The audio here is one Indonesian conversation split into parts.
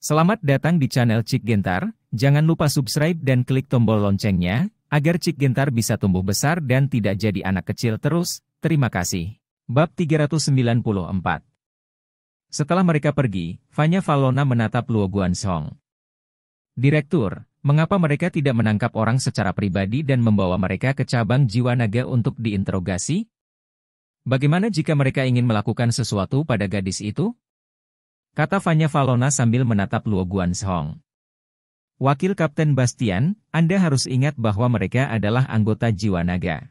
Selamat datang di channel Cik Gentar, jangan lupa subscribe dan klik tombol loncengnya, agar Cik Gentar bisa tumbuh besar dan tidak jadi anak kecil terus, terima kasih. Bab 394 Setelah mereka pergi, Fanya Valona menatap Luo Song. Direktur, mengapa mereka tidak menangkap orang secara pribadi dan membawa mereka ke cabang jiwa naga untuk diinterogasi? Bagaimana jika mereka ingin melakukan sesuatu pada gadis itu? Kata Vanya Valona sambil menatap Luo Song. Wakil Kapten Bastian, Anda harus ingat bahwa mereka adalah anggota jiwa naga.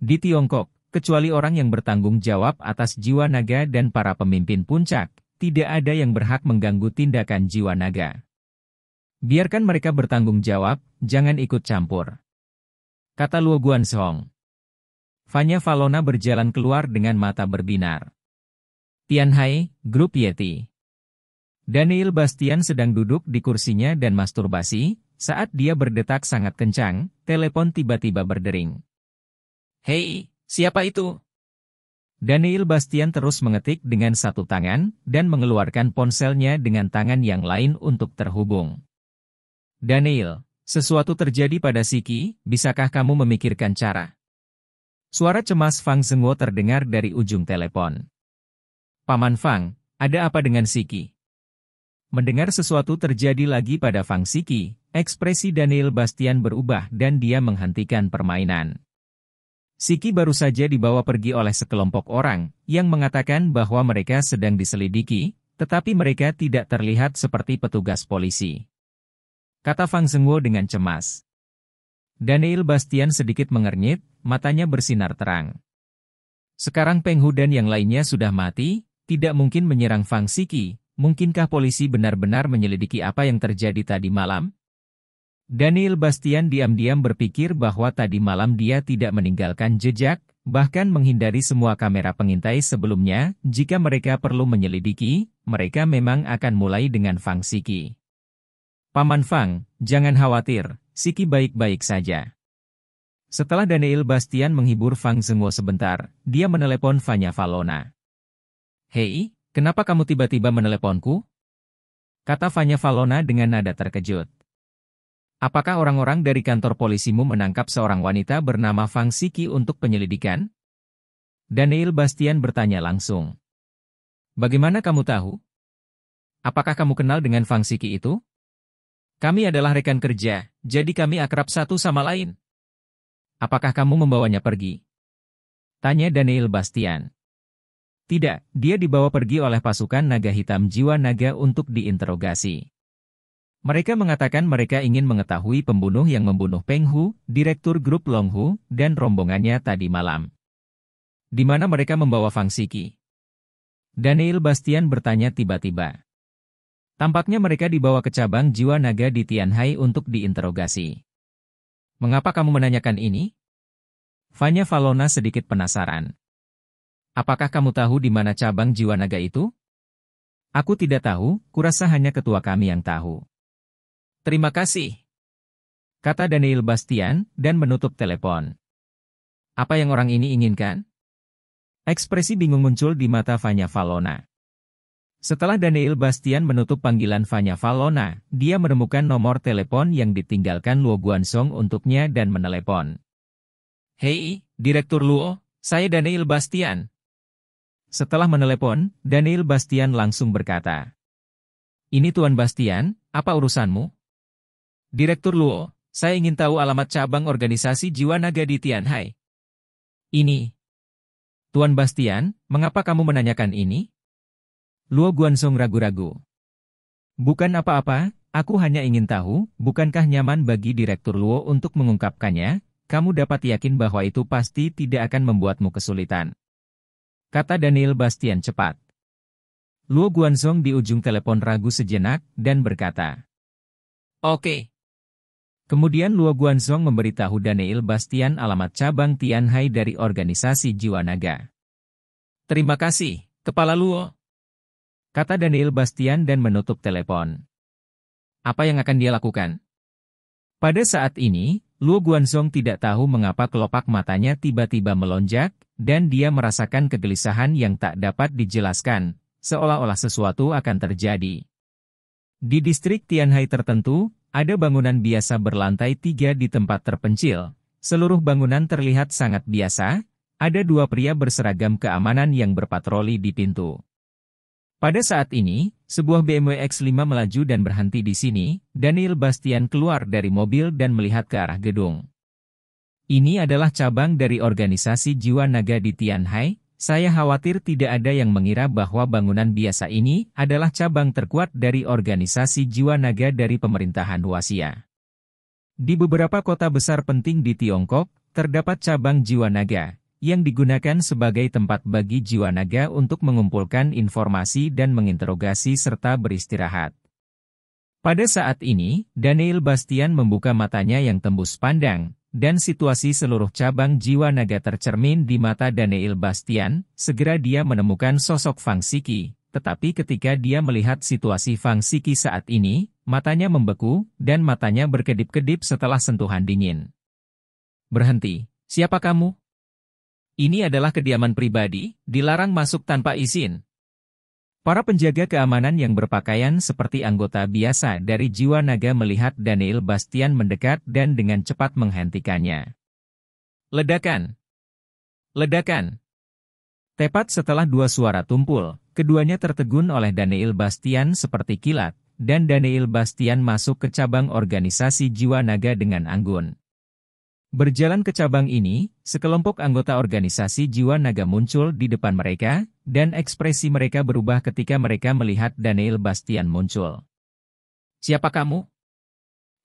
Di Tiongkok, kecuali orang yang bertanggung jawab atas jiwa naga dan para pemimpin puncak, tidak ada yang berhak mengganggu tindakan jiwa naga. Biarkan mereka bertanggung jawab, jangan ikut campur. Kata Luo Song. Fanya Valona berjalan keluar dengan mata berbinar. Tianhai, Grup Yeti. Daniel Bastian sedang duduk di kursinya dan masturbasi, saat dia berdetak sangat kencang, telepon tiba-tiba berdering. Hei, siapa itu? Daniel Bastian terus mengetik dengan satu tangan, dan mengeluarkan ponselnya dengan tangan yang lain untuk terhubung. Daniel, sesuatu terjadi pada Siki, bisakah kamu memikirkan cara? Suara cemas Fang Zenguo terdengar dari ujung telepon. Paman Fang, ada apa dengan Siki? Mendengar sesuatu terjadi lagi pada Fang Siki, ekspresi Daniel Bastian berubah dan dia menghentikan permainan. Siki baru saja dibawa pergi oleh sekelompok orang yang mengatakan bahwa mereka sedang diselidiki, tetapi mereka tidak terlihat seperti petugas polisi. Kata Fang Zengwo dengan cemas. Daniel Bastian sedikit mengernyit, matanya bersinar terang. Sekarang Peng yang lainnya sudah mati, tidak mungkin menyerang Fang Siki, mungkinkah polisi benar-benar menyelidiki apa yang terjadi tadi malam? Daniel Bastian diam-diam berpikir bahwa tadi malam dia tidak meninggalkan jejak, bahkan menghindari semua kamera pengintai sebelumnya, jika mereka perlu menyelidiki, mereka memang akan mulai dengan Fang Siki. Paman Fang, jangan khawatir, Siki baik-baik saja. Setelah Daniel Bastian menghibur Fang Zenguo sebentar, dia menelepon Vanya Valona. Hei, kenapa kamu tiba-tiba meneleponku? Kata Vanya Valona dengan nada terkejut. Apakah orang-orang dari kantor polisimu menangkap seorang wanita bernama Fang Siki untuk penyelidikan? Daniel Bastian bertanya langsung. Bagaimana kamu tahu? Apakah kamu kenal dengan Fang Siki itu? Kami adalah rekan kerja, jadi kami akrab satu sama lain. Apakah kamu membawanya pergi? Tanya Daniel Bastian. Tidak, dia dibawa pergi oleh pasukan naga hitam jiwa naga untuk diinterogasi. Mereka mengatakan mereka ingin mengetahui pembunuh yang membunuh Peng Hu, direktur grup Long Hu, dan rombongannya tadi malam. Di mana mereka membawa Fang Siki? Daniel Bastian bertanya tiba-tiba. Tampaknya mereka dibawa ke cabang jiwa naga di Tianhai untuk diinterogasi. Mengapa kamu menanyakan ini? Fanya Valona sedikit penasaran. Apakah kamu tahu di mana cabang jiwa naga itu? Aku tidak tahu, kurasa hanya ketua kami yang tahu. Terima kasih. Kata Daniel Bastian, dan menutup telepon. Apa yang orang ini inginkan? Ekspresi bingung muncul di mata Vanya Valona. Setelah Daniel Bastian menutup panggilan Vanya Valona, dia menemukan nomor telepon yang ditinggalkan Luo Guansong untuknya dan menelepon. Hei, Direktur Luo, saya Daniel Bastian, setelah menelepon, Daniel Bastian langsung berkata, Ini Tuan Bastian, apa urusanmu? Direktur Luo, saya ingin tahu alamat cabang organisasi Jiwa Naga di Tianhai. Ini. Tuan Bastian, mengapa kamu menanyakan ini? Luo Guansong ragu-ragu. Bukan apa-apa, aku hanya ingin tahu, bukankah nyaman bagi Direktur Luo untuk mengungkapkannya, kamu dapat yakin bahwa itu pasti tidak akan membuatmu kesulitan kata Daniel Bastian cepat. Luo Guanzong di ujung telepon ragu sejenak dan berkata, Oke. Okay. Kemudian Luo Guanzong memberitahu Daniel Bastian alamat cabang Tianhai dari organisasi Jiwa Naga. Terima kasih, Kepala Luo. Kata Daniel Bastian dan menutup telepon. Apa yang akan dia lakukan? Pada saat ini, Luo Guanzong tidak tahu mengapa kelopak matanya tiba-tiba melonjak, dan dia merasakan kegelisahan yang tak dapat dijelaskan, seolah-olah sesuatu akan terjadi. Di distrik Tianhai tertentu, ada bangunan biasa berlantai tiga di tempat terpencil. Seluruh bangunan terlihat sangat biasa, ada dua pria berseragam keamanan yang berpatroli di pintu. Pada saat ini, sebuah BMW X5 melaju dan berhenti di sini, Daniel Bastian keluar dari mobil dan melihat ke arah gedung. Ini adalah cabang dari organisasi Jiwa Naga di Tianhai. Saya khawatir tidak ada yang mengira bahwa bangunan biasa ini adalah cabang terkuat dari organisasi Jiwa Naga dari pemerintahan Huasia. Di beberapa kota besar penting di Tiongkok, terdapat cabang Jiwa Naga, yang digunakan sebagai tempat bagi Jiwa Naga untuk mengumpulkan informasi dan menginterogasi serta beristirahat. Pada saat ini, Daniel Bastian membuka matanya yang tembus pandang, dan situasi seluruh cabang jiwa naga tercermin di mata Daniel Bastian, segera dia menemukan sosok Fang Siki. Tetapi ketika dia melihat situasi Fang Siki saat ini, matanya membeku, dan matanya berkedip-kedip setelah sentuhan dingin. Berhenti, siapa kamu? Ini adalah kediaman pribadi, dilarang masuk tanpa izin, Para penjaga keamanan yang berpakaian seperti anggota biasa dari jiwa naga melihat Daniel Bastian mendekat dan dengan cepat menghentikannya. Ledakan! Ledakan! Tepat setelah dua suara tumpul, keduanya tertegun oleh Daniel Bastian seperti kilat, dan Daniel Bastian masuk ke cabang organisasi jiwa naga dengan anggun. Berjalan ke cabang ini, sekelompok anggota organisasi Jiwa Naga muncul di depan mereka, dan ekspresi mereka berubah ketika mereka melihat Daniel Bastian muncul. Siapa kamu?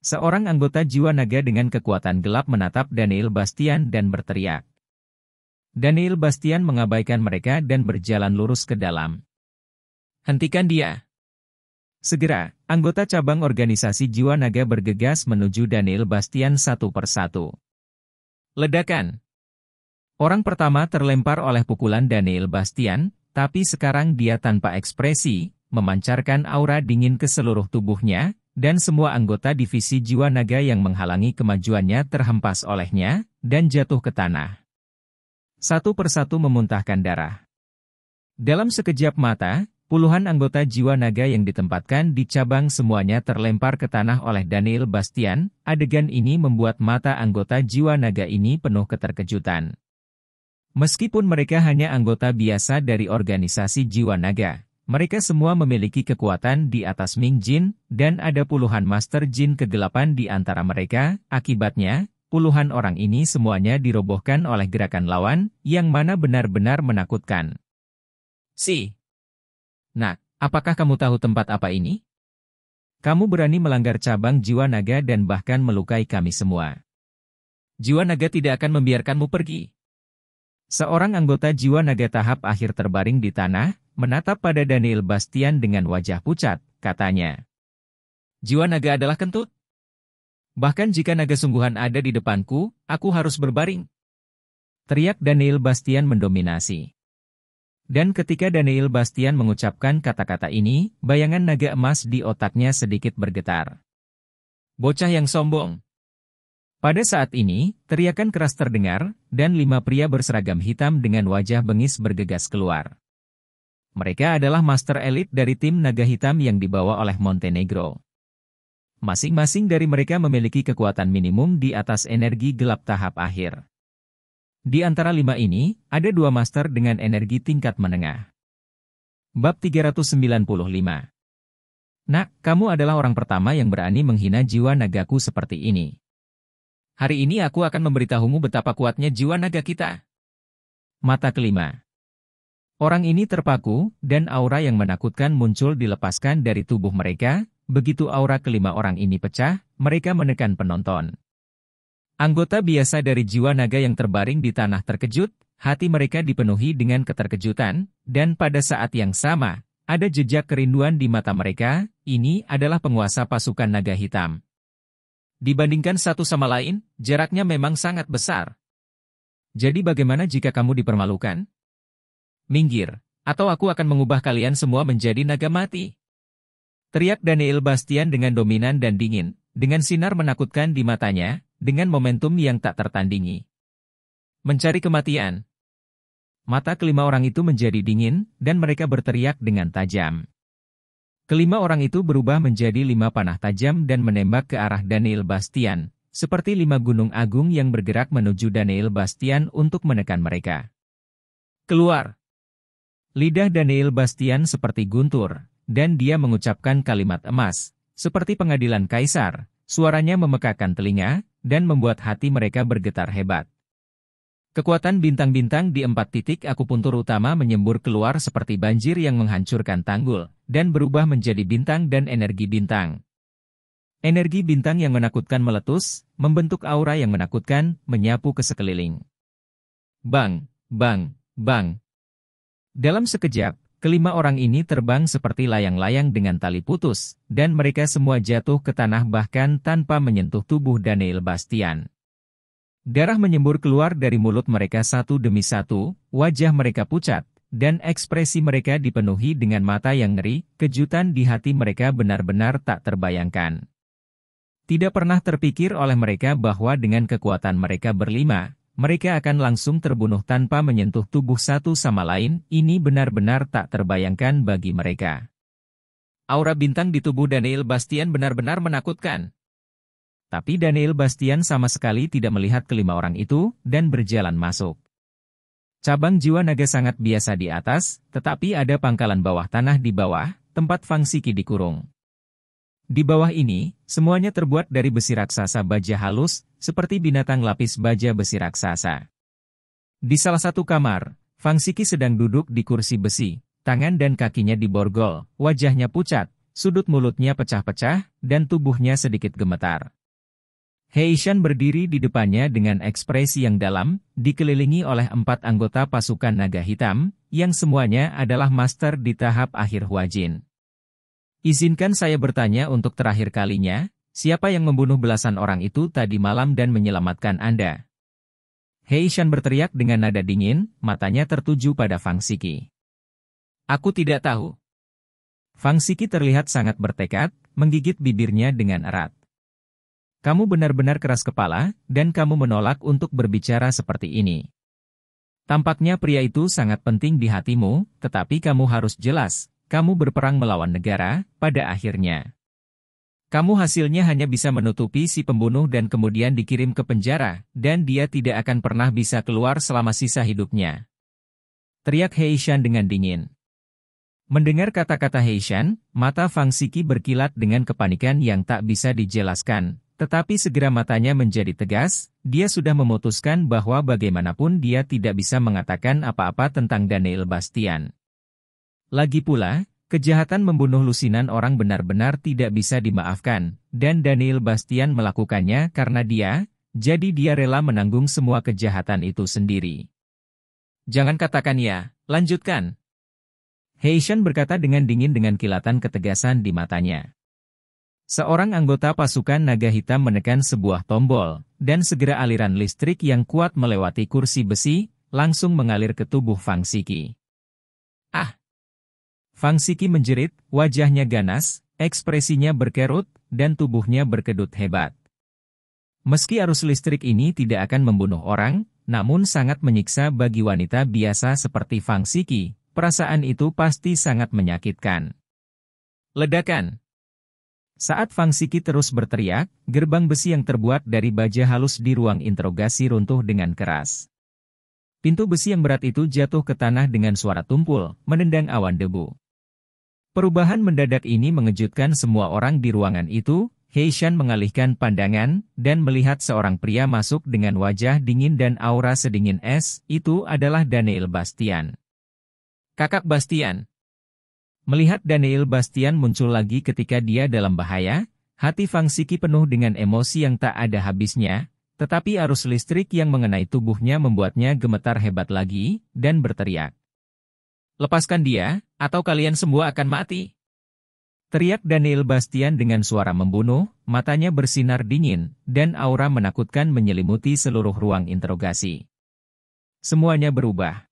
Seorang anggota Jiwa Naga dengan kekuatan gelap menatap Daniel Bastian dan berteriak. Daniel Bastian mengabaikan mereka dan berjalan lurus ke dalam. Hentikan dia! Segera, anggota cabang organisasi Jiwa Naga bergegas menuju Daniel Bastian satu persatu. Ledakan Orang pertama terlempar oleh pukulan Daniel Bastian, tapi sekarang dia tanpa ekspresi, memancarkan aura dingin ke seluruh tubuhnya, dan semua anggota divisi jiwa naga yang menghalangi kemajuannya terhempas olehnya, dan jatuh ke tanah. Satu persatu memuntahkan darah. Dalam sekejap mata, Puluhan anggota jiwa naga yang ditempatkan di cabang semuanya terlempar ke tanah oleh Daniel Bastian, adegan ini membuat mata anggota jiwa naga ini penuh keterkejutan. Meskipun mereka hanya anggota biasa dari organisasi jiwa naga, mereka semua memiliki kekuatan di atas Ming Jin, dan ada puluhan Master Jin kegelapan di antara mereka. Akibatnya, puluhan orang ini semuanya dirobohkan oleh gerakan lawan, yang mana benar-benar menakutkan. Si Nak, apakah kamu tahu tempat apa ini? Kamu berani melanggar cabang jiwa naga dan bahkan melukai kami semua. Jiwa naga tidak akan membiarkanmu pergi. Seorang anggota jiwa naga tahap akhir terbaring di tanah, menatap pada Daniel Bastian dengan wajah pucat, katanya. Jiwa naga adalah kentut. Bahkan jika naga sungguhan ada di depanku, aku harus berbaring. Teriak Daniel Bastian mendominasi. Dan ketika Daniel Bastian mengucapkan kata-kata ini, bayangan naga emas di otaknya sedikit bergetar. Bocah yang sombong. Pada saat ini, teriakan keras terdengar, dan lima pria berseragam hitam dengan wajah bengis bergegas keluar. Mereka adalah master elit dari tim naga hitam yang dibawa oleh Montenegro. Masing-masing dari mereka memiliki kekuatan minimum di atas energi gelap tahap akhir. Di antara lima ini, ada dua master dengan energi tingkat menengah. Bab 395 Nak, kamu adalah orang pertama yang berani menghina jiwa nagaku seperti ini. Hari ini aku akan memberitahumu betapa kuatnya jiwa naga kita. Mata kelima. Orang ini terpaku, dan aura yang menakutkan muncul dilepaskan dari tubuh mereka. Begitu aura kelima orang ini pecah, mereka menekan penonton. Anggota biasa dari jiwa naga yang terbaring di tanah terkejut, hati mereka dipenuhi dengan keterkejutan, dan pada saat yang sama, ada jejak kerinduan di mata mereka, ini adalah penguasa pasukan naga hitam. Dibandingkan satu sama lain, jaraknya memang sangat besar. Jadi bagaimana jika kamu dipermalukan? Minggir, atau aku akan mengubah kalian semua menjadi naga mati. Teriak Daniel Bastian dengan dominan dan dingin, dengan sinar menakutkan di matanya, dengan momentum yang tak tertandingi. Mencari kematian. Mata kelima orang itu menjadi dingin, dan mereka berteriak dengan tajam. Kelima orang itu berubah menjadi lima panah tajam dan menembak ke arah Daniel Bastian, seperti lima gunung agung yang bergerak menuju Daniel Bastian untuk menekan mereka. Keluar! Lidah Daniel Bastian seperti guntur, dan dia mengucapkan kalimat emas, seperti pengadilan kaisar, suaranya memekakan telinga, dan membuat hati mereka bergetar hebat. Kekuatan bintang-bintang di empat titik akupuntur utama menyembur keluar seperti banjir yang menghancurkan tanggul, dan berubah menjadi bintang dan energi bintang. Energi bintang yang menakutkan meletus, membentuk aura yang menakutkan, menyapu ke sekeliling. Bang, bang, bang. Dalam sekejap, Kelima orang ini terbang seperti layang-layang dengan tali putus, dan mereka semua jatuh ke tanah bahkan tanpa menyentuh tubuh Daniel Bastian. Darah menyembur keluar dari mulut mereka satu demi satu, wajah mereka pucat, dan ekspresi mereka dipenuhi dengan mata yang ngeri, kejutan di hati mereka benar-benar tak terbayangkan. Tidak pernah terpikir oleh mereka bahwa dengan kekuatan mereka berlima, mereka akan langsung terbunuh tanpa menyentuh tubuh satu sama lain, ini benar-benar tak terbayangkan bagi mereka. Aura bintang di tubuh Daniel Bastian benar-benar menakutkan. Tapi Daniel Bastian sama sekali tidak melihat kelima orang itu, dan berjalan masuk. Cabang jiwa naga sangat biasa di atas, tetapi ada pangkalan bawah tanah di bawah, tempat Fang Siki dikurung. Di bawah ini, semuanya terbuat dari besi raksasa baja halus, seperti binatang lapis baja besi raksasa. Di salah satu kamar, Fang Siki sedang duduk di kursi besi, tangan dan kakinya diborgol, wajahnya pucat, sudut mulutnya pecah-pecah, dan tubuhnya sedikit gemetar. Hei Heishan berdiri di depannya dengan ekspresi yang dalam, dikelilingi oleh empat anggota pasukan naga hitam, yang semuanya adalah master di tahap akhir Huajin. Izinkan saya bertanya untuk terakhir kalinya, siapa yang membunuh belasan orang itu tadi malam dan menyelamatkan Anda? Hei Shan berteriak dengan nada dingin, matanya tertuju pada Fang Siki. Aku tidak tahu. Fang Siki terlihat sangat bertekad, menggigit bibirnya dengan erat. Kamu benar-benar keras kepala, dan kamu menolak untuk berbicara seperti ini. Tampaknya pria itu sangat penting di hatimu, tetapi kamu harus jelas, kamu berperang melawan negara, pada akhirnya. Kamu hasilnya hanya bisa menutupi si pembunuh dan kemudian dikirim ke penjara, dan dia tidak akan pernah bisa keluar selama sisa hidupnya. Teriak Heishan dengan dingin. Mendengar kata-kata Heishan, mata Fang Siki berkilat dengan kepanikan yang tak bisa dijelaskan. Tetapi segera matanya menjadi tegas, dia sudah memutuskan bahwa bagaimanapun dia tidak bisa mengatakan apa-apa tentang Daniel Bastian. Lagi pula, kejahatan membunuh lusinan orang benar-benar tidak bisa dimaafkan, dan Daniel Bastian melakukannya karena dia, jadi dia rela menanggung semua kejahatan itu sendiri. Jangan katakan ya, lanjutkan. Heishan berkata dengan dingin dengan kilatan ketegasan di matanya. Seorang anggota pasukan naga hitam menekan sebuah tombol, dan segera aliran listrik yang kuat melewati kursi besi, langsung mengalir ke tubuh Fang Siki. Fang Siki menjerit, wajahnya ganas, ekspresinya berkerut, dan tubuhnya berkedut hebat. Meski arus listrik ini tidak akan membunuh orang, namun sangat menyiksa bagi wanita biasa seperti Fang Siki, perasaan itu pasti sangat menyakitkan. Ledakan Saat Fang Siki terus berteriak, gerbang besi yang terbuat dari baja halus di ruang interogasi runtuh dengan keras. Pintu besi yang berat itu jatuh ke tanah dengan suara tumpul, menendang awan debu. Perubahan mendadak ini mengejutkan semua orang di ruangan itu, Heishan mengalihkan pandangan, dan melihat seorang pria masuk dengan wajah dingin dan aura sedingin es, itu adalah Daniel Bastian. Kakak Bastian. Melihat Daniel Bastian muncul lagi ketika dia dalam bahaya, hati Fang Siki penuh dengan emosi yang tak ada habisnya, tetapi arus listrik yang mengenai tubuhnya membuatnya gemetar hebat lagi, dan berteriak. Lepaskan dia, atau kalian semua akan mati. Teriak Daniel Bastian dengan suara membunuh, matanya bersinar dingin, dan aura menakutkan menyelimuti seluruh ruang interogasi. Semuanya berubah.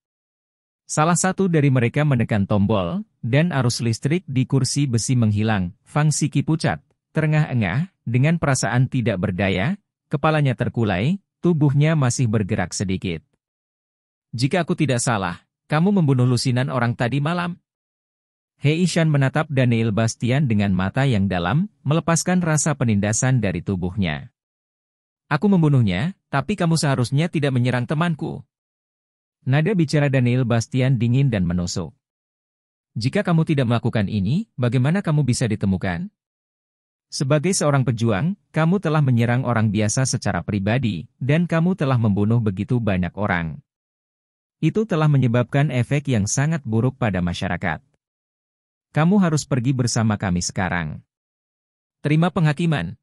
Salah satu dari mereka menekan tombol, dan arus listrik di kursi besi menghilang, Fang Siki pucat, terengah-engah, dengan perasaan tidak berdaya, kepalanya terkulai, tubuhnya masih bergerak sedikit. Jika aku tidak salah, kamu membunuh lusinan orang tadi malam. Hei Ishan menatap Daniel Bastian dengan mata yang dalam, melepaskan rasa penindasan dari tubuhnya. Aku membunuhnya, tapi kamu seharusnya tidak menyerang temanku. Nada bicara Daniel Bastian dingin dan menusuk. Jika kamu tidak melakukan ini, bagaimana kamu bisa ditemukan? Sebagai seorang pejuang, kamu telah menyerang orang biasa secara pribadi, dan kamu telah membunuh begitu banyak orang. Itu telah menyebabkan efek yang sangat buruk pada masyarakat. Kamu harus pergi bersama kami sekarang. Terima penghakiman.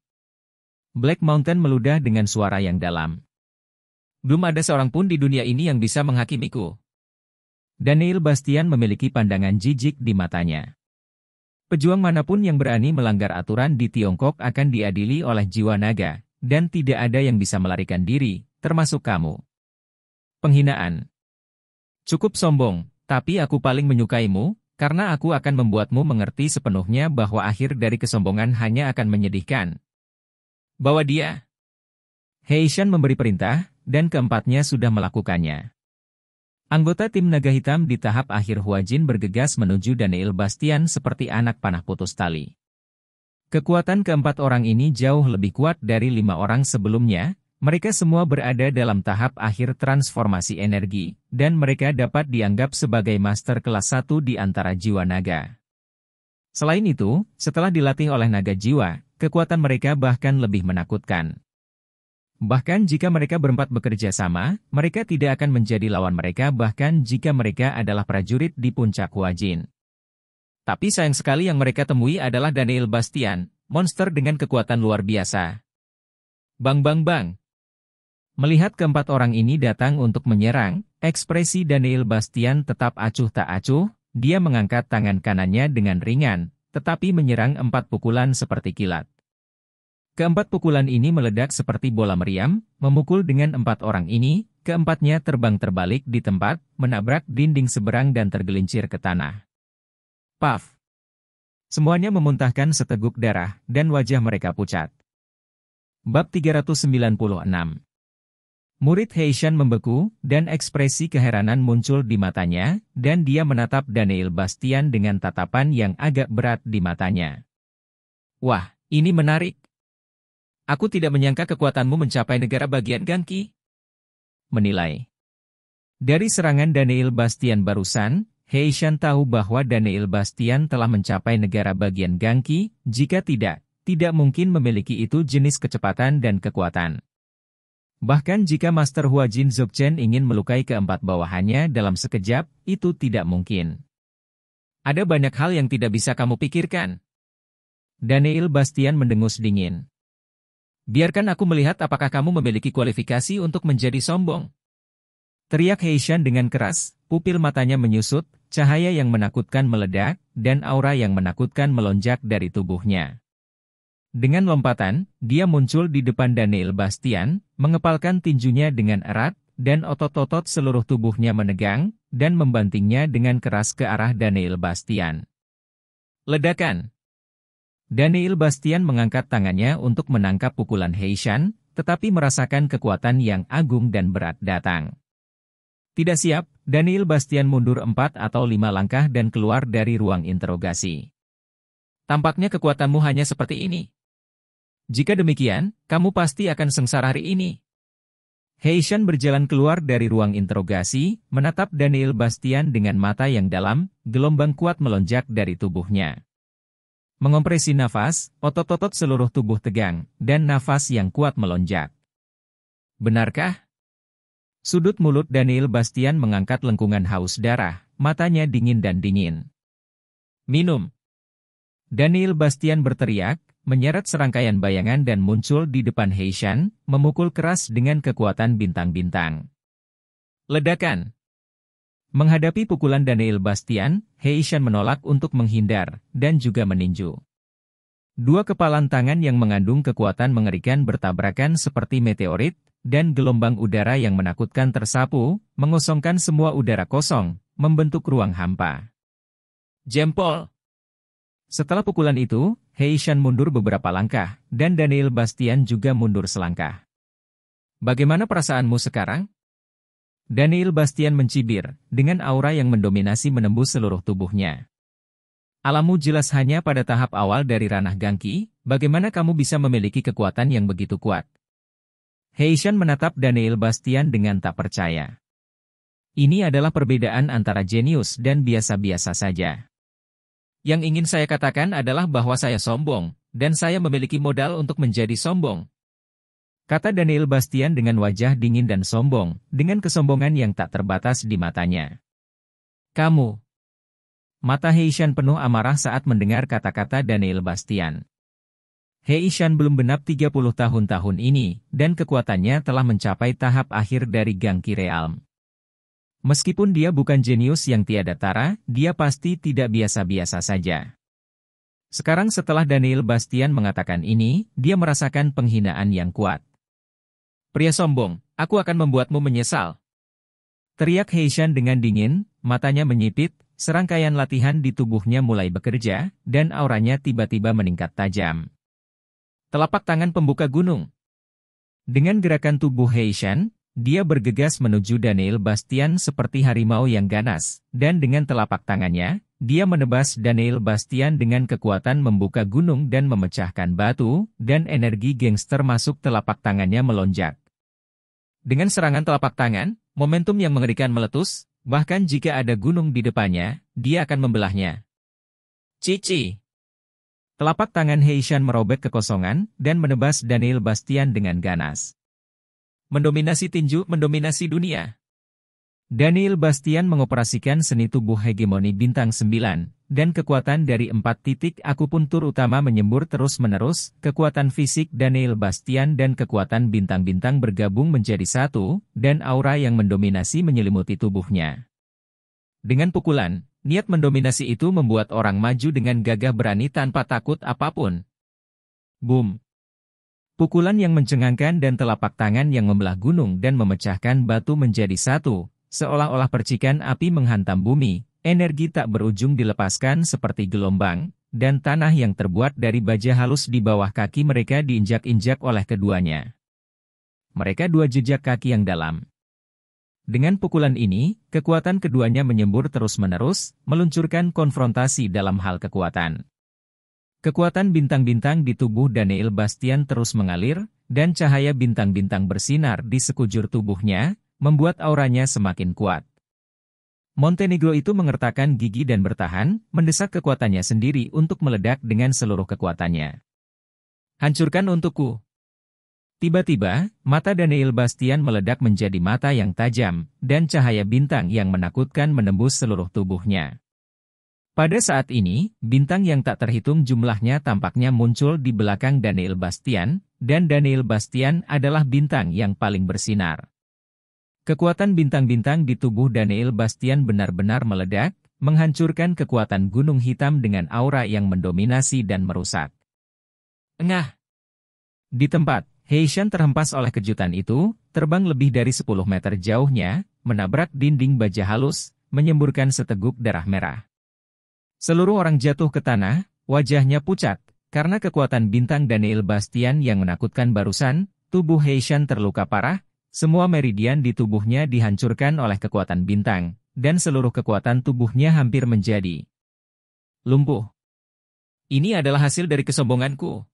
Black Mountain meludah dengan suara yang dalam. Belum ada seorang pun di dunia ini yang bisa menghakimiku. Daniel Bastian memiliki pandangan jijik di matanya. Pejuang manapun yang berani melanggar aturan di Tiongkok akan diadili oleh jiwa naga, dan tidak ada yang bisa melarikan diri, termasuk kamu. Penghinaan Cukup sombong, tapi aku paling menyukaimu, karena aku akan membuatmu mengerti sepenuhnya bahwa akhir dari kesombongan hanya akan menyedihkan. Bawa dia. Heishan memberi perintah, dan keempatnya sudah melakukannya. Anggota tim naga hitam di tahap akhir Huajin bergegas menuju Daniel Bastian seperti anak panah putus tali. Kekuatan keempat orang ini jauh lebih kuat dari lima orang sebelumnya, mereka semua berada dalam tahap akhir transformasi energi, dan mereka dapat dianggap sebagai master kelas satu di antara jiwa naga. Selain itu, setelah dilatih oleh naga jiwa, kekuatan mereka bahkan lebih menakutkan. Bahkan jika mereka berempat bekerja sama, mereka tidak akan menjadi lawan mereka bahkan jika mereka adalah prajurit di puncak wajin. Tapi sayang sekali yang mereka temui adalah Daniel Bastian, monster dengan kekuatan luar biasa. Bang bang bang, Melihat keempat orang ini datang untuk menyerang, ekspresi Daniel Bastian tetap acuh tak acuh, dia mengangkat tangan kanannya dengan ringan, tetapi menyerang empat pukulan seperti kilat. Keempat pukulan ini meledak seperti bola meriam, memukul dengan empat orang ini, keempatnya terbang terbalik di tempat, menabrak dinding seberang dan tergelincir ke tanah. Paf! Semuanya memuntahkan seteguk darah, dan wajah mereka pucat. Bab 396 Murid Haitian membeku, dan ekspresi keheranan muncul di matanya, dan dia menatap Daniel Bastian dengan tatapan yang agak berat di matanya. Wah, ini menarik. Aku tidak menyangka kekuatanmu mencapai negara bagian Gangki. Menilai. Dari serangan Daniel Bastian barusan, Haitian tahu bahwa Daniel Bastian telah mencapai negara bagian Gangki, jika tidak, tidak mungkin memiliki itu jenis kecepatan dan kekuatan. Bahkan jika Master Hua Jin Chen ingin melukai keempat bawahannya dalam sekejap, itu tidak mungkin. Ada banyak hal yang tidak bisa kamu pikirkan. Daniel Bastian mendengus dingin. Biarkan aku melihat apakah kamu memiliki kualifikasi untuk menjadi sombong. Teriak Heishan dengan keras, pupil matanya menyusut, cahaya yang menakutkan meledak, dan aura yang menakutkan melonjak dari tubuhnya. Dengan lompatan, dia muncul di depan Daniel Bastian, mengepalkan tinjunya dengan erat, dan otot-otot seluruh tubuhnya menegang, dan membantingnya dengan keras ke arah Daniel Bastian. Ledakan Daniel Bastian mengangkat tangannya untuk menangkap pukulan Heishan, tetapi merasakan kekuatan yang agung dan berat datang. Tidak siap, Daniel Bastian mundur empat atau lima langkah dan keluar dari ruang interogasi. Tampaknya kekuatanmu hanya seperti ini, jika demikian, kamu pasti akan sengsara hari ini. Heishan berjalan keluar dari ruang interogasi, menatap Daniel Bastian dengan mata yang dalam, gelombang kuat melonjak dari tubuhnya. Mengompresi nafas, otot-otot seluruh tubuh tegang, dan nafas yang kuat melonjak. Benarkah? Sudut mulut Daniel Bastian mengangkat lengkungan haus darah, matanya dingin dan dingin. Minum. Daniel Bastian berteriak, menyeret serangkaian bayangan dan muncul di depan Heishan, memukul keras dengan kekuatan bintang-bintang. Ledakan Menghadapi pukulan Daniel Bastian, Heishan menolak untuk menghindar, dan juga meninju. Dua kepalan tangan yang mengandung kekuatan mengerikan bertabrakan seperti meteorit, dan gelombang udara yang menakutkan tersapu, mengosongkan semua udara kosong, membentuk ruang hampa. Jempol setelah pukulan itu, Heishan mundur beberapa langkah, dan Daniel Bastian juga mundur selangkah. Bagaimana perasaanmu sekarang? Daniel Bastian mencibir, dengan aura yang mendominasi menembus seluruh tubuhnya. Alammu jelas hanya pada tahap awal dari ranah Gangki, bagaimana kamu bisa memiliki kekuatan yang begitu kuat? Heishan menatap Daniel Bastian dengan tak percaya. Ini adalah perbedaan antara jenius dan biasa-biasa saja. Yang ingin saya katakan adalah bahwa saya sombong, dan saya memiliki modal untuk menjadi sombong. Kata Daniel Bastian dengan wajah dingin dan sombong, dengan kesombongan yang tak terbatas di matanya. Kamu. Mata Heishan penuh amarah saat mendengar kata-kata Daniel Bastian. Heishan belum benap 30 tahun tahun ini, dan kekuatannya telah mencapai tahap akhir dari Gangki Realm. Meskipun dia bukan jenius yang tiada tara, dia pasti tidak biasa-biasa saja. Sekarang setelah Daniel Bastian mengatakan ini, dia merasakan penghinaan yang kuat. Pria sombong, aku akan membuatmu menyesal. Teriak Heishan dengan dingin, matanya menyipit, serangkaian latihan di tubuhnya mulai bekerja, dan auranya tiba-tiba meningkat tajam. Telapak tangan pembuka gunung. Dengan gerakan tubuh Heishan, dia bergegas menuju Daniel Bastian seperti harimau yang ganas, dan dengan telapak tangannya, dia menebas Daniel Bastian dengan kekuatan membuka gunung dan memecahkan batu, dan energi gangster masuk telapak tangannya melonjak. Dengan serangan telapak tangan, momentum yang mengerikan meletus, bahkan jika ada gunung di depannya, dia akan membelahnya. Cici Telapak tangan Heishan merobek kekosongan dan menebas Daniel Bastian dengan ganas. Mendominasi tinju, mendominasi dunia. Daniel Bastian mengoperasikan seni tubuh hegemoni bintang 9, dan kekuatan dari empat titik akupuntur utama menyembur terus-menerus, kekuatan fisik Daniel Bastian dan kekuatan bintang-bintang bergabung menjadi satu, dan aura yang mendominasi menyelimuti tubuhnya. Dengan pukulan, niat mendominasi itu membuat orang maju dengan gagah berani tanpa takut apapun. Boom! Pukulan yang mencengangkan dan telapak tangan yang membelah gunung dan memecahkan batu menjadi satu, seolah-olah percikan api menghantam bumi, energi tak berujung dilepaskan seperti gelombang, dan tanah yang terbuat dari baja halus di bawah kaki mereka diinjak-injak oleh keduanya. Mereka dua jejak kaki yang dalam. Dengan pukulan ini, kekuatan keduanya menyembur terus-menerus, meluncurkan konfrontasi dalam hal kekuatan. Kekuatan bintang-bintang di tubuh Daniel Bastian terus mengalir, dan cahaya bintang-bintang bersinar di sekujur tubuhnya, membuat auranya semakin kuat. Montenegro itu mengertakkan gigi dan bertahan, mendesak kekuatannya sendiri untuk meledak dengan seluruh kekuatannya. Hancurkan untukku. Tiba-tiba, mata Daniel Bastian meledak menjadi mata yang tajam, dan cahaya bintang yang menakutkan menembus seluruh tubuhnya. Pada saat ini, bintang yang tak terhitung jumlahnya tampaknya muncul di belakang Daniel Bastian, dan Daniel Bastian adalah bintang yang paling bersinar. Kekuatan bintang-bintang di tubuh Daniel Bastian benar-benar meledak, menghancurkan kekuatan gunung hitam dengan aura yang mendominasi dan merusak. Engah! Di tempat, Heishan terhempas oleh kejutan itu, terbang lebih dari 10 meter jauhnya, menabrak dinding baja halus, menyemburkan seteguk darah merah. Seluruh orang jatuh ke tanah, wajahnya pucat, karena kekuatan bintang Daniel Bastian yang menakutkan barusan, tubuh Heishan terluka parah, semua meridian di tubuhnya dihancurkan oleh kekuatan bintang, dan seluruh kekuatan tubuhnya hampir menjadi lumpuh. Ini adalah hasil dari kesombonganku.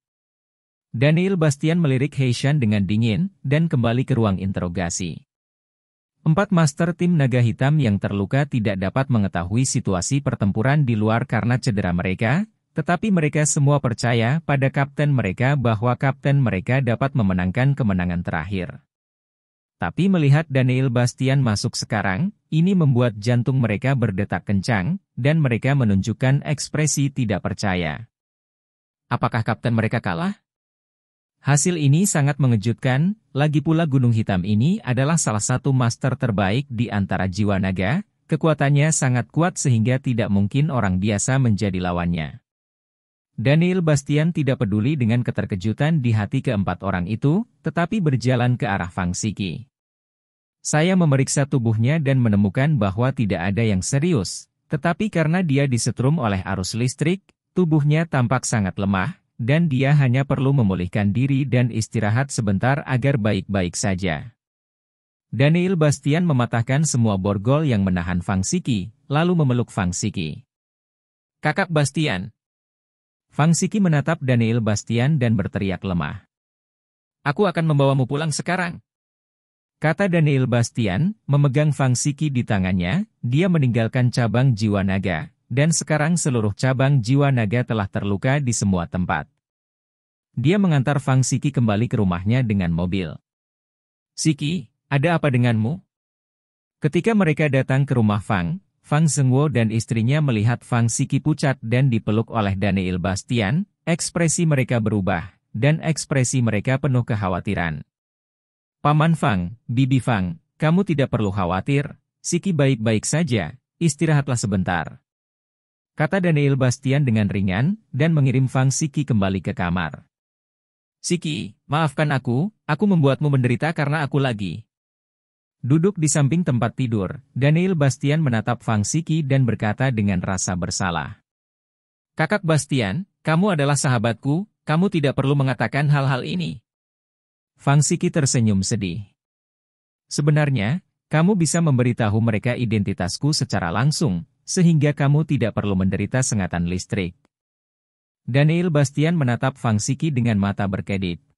Daniel Bastian melirik Heishan dengan dingin, dan kembali ke ruang interogasi. Empat master tim naga hitam yang terluka tidak dapat mengetahui situasi pertempuran di luar karena cedera mereka, tetapi mereka semua percaya pada kapten mereka bahwa kapten mereka dapat memenangkan kemenangan terakhir. Tapi melihat Daniel Bastian masuk sekarang, ini membuat jantung mereka berdetak kencang, dan mereka menunjukkan ekspresi tidak percaya. Apakah kapten mereka kalah? Hasil ini sangat mengejutkan, lagi pula Gunung Hitam ini adalah salah satu master terbaik di antara jiwa naga, kekuatannya sangat kuat sehingga tidak mungkin orang biasa menjadi lawannya. Daniel Bastian tidak peduli dengan keterkejutan di hati keempat orang itu, tetapi berjalan ke arah Fang Siki. Saya memeriksa tubuhnya dan menemukan bahwa tidak ada yang serius, tetapi karena dia disetrum oleh arus listrik, tubuhnya tampak sangat lemah, dan dia hanya perlu memulihkan diri dan istirahat sebentar agar baik-baik saja. Daniel Bastian mematahkan semua borgol yang menahan Fang Siki, lalu memeluk Fang Siki. Kakak Bastian. Fang Siki menatap Daniel Bastian dan berteriak lemah. Aku akan membawamu pulang sekarang. Kata Daniel Bastian, memegang Fang Siki di tangannya, dia meninggalkan cabang jiwa naga, dan sekarang seluruh cabang jiwa naga telah terluka di semua tempat. Dia mengantar Fang Siki kembali ke rumahnya dengan mobil. Siki, ada apa denganmu? Ketika mereka datang ke rumah Fang, Fang Zengwo dan istrinya melihat Fang Siki pucat dan dipeluk oleh Daniel Bastian, ekspresi mereka berubah, dan ekspresi mereka penuh kekhawatiran. Paman Fang, Bibi Fang, kamu tidak perlu khawatir, Siki baik-baik saja, istirahatlah sebentar kata Daniel Bastian dengan ringan, dan mengirim Fang Siki kembali ke kamar. Siki, maafkan aku, aku membuatmu menderita karena aku lagi. Duduk di samping tempat tidur, Daniel Bastian menatap Fang Siki dan berkata dengan rasa bersalah. Kakak Bastian, kamu adalah sahabatku, kamu tidak perlu mengatakan hal-hal ini. Fang Siki tersenyum sedih. Sebenarnya, kamu bisa memberitahu mereka identitasku secara langsung, sehingga kamu tidak perlu menderita sengatan listrik. Daniel Bastian menatap Fang Siki dengan mata berkedip.